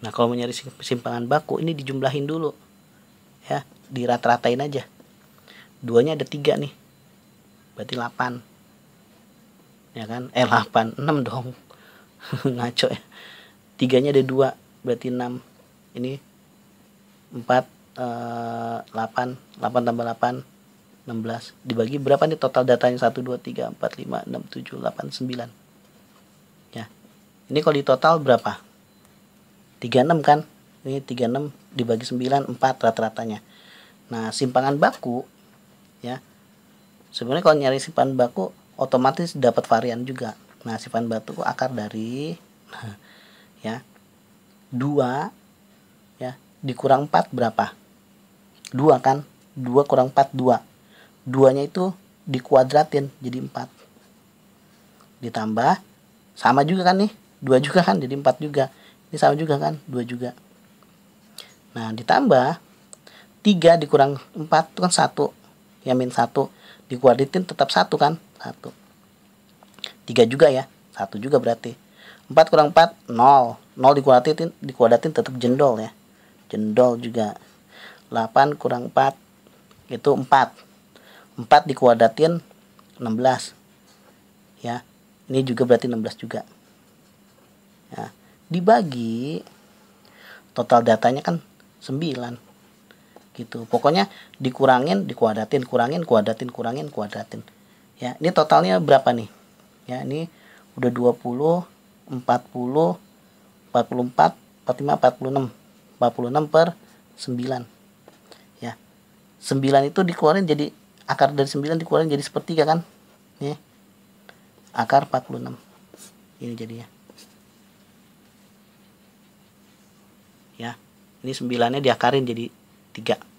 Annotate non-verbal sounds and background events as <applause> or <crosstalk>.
Nah, kalau mau nyari simpangan baku ini dijumlahin dulu. Ya, dirata ratain aja. Duanya ada tiga nih. Berarti 8. Ya kan? Eh, 8. 6 dong. <laughs> Ngaco ya. Tiganya ada dua. Berarti 6. Ini 4, 8. 8 tambah 8. 16 dibagi berapa nih total datanya 1 2 3 4 5 6 7 8 9 ya ini kalau di total berapa 36 kan ini 36 dibagi 9 4 rata-ratanya nah simpangan baku ya sebenarnya kalau nyari simpangan baku otomatis dapat varian juga nah simpangan baku akar dari <laughs> ya 2 ya dikurang 4 berapa 2 kan 2 kurang 4 2 2 nya itu dikuadratin jadi 4 ditambah sama juga kan nih 2 juga kan jadi 4 juga ini sama juga kan? 2 juga. Nah, ditambah 3 dikurang 4 itu kan 1. Ya, min 1. Dikuaditin tetap 1 kan? 1. 3 juga ya. 1 juga berarti. 4 kurang 4, 0. 0 dikuaditin, dikuaditin tetap jendol ya. Jendol juga. 8 kurang 4, itu 4. 4 dikuadatin 16. Ya. Ini juga berarti 16 juga. Ya dibagi total datanya kan 9 gitu pokoknya dikurangin dikuadratin kurangin kuadratin kurangin kuadratin ya ini totalnya berapa nih ya ini udah 20 40 44 45 46 46 per 9 ya 9 itu dikeluarin jadi akar dari 9 dikeluarin jadi sepertiga kan ya akar 46 ini jadinya ya ini sembilannya diakarin jadi tiga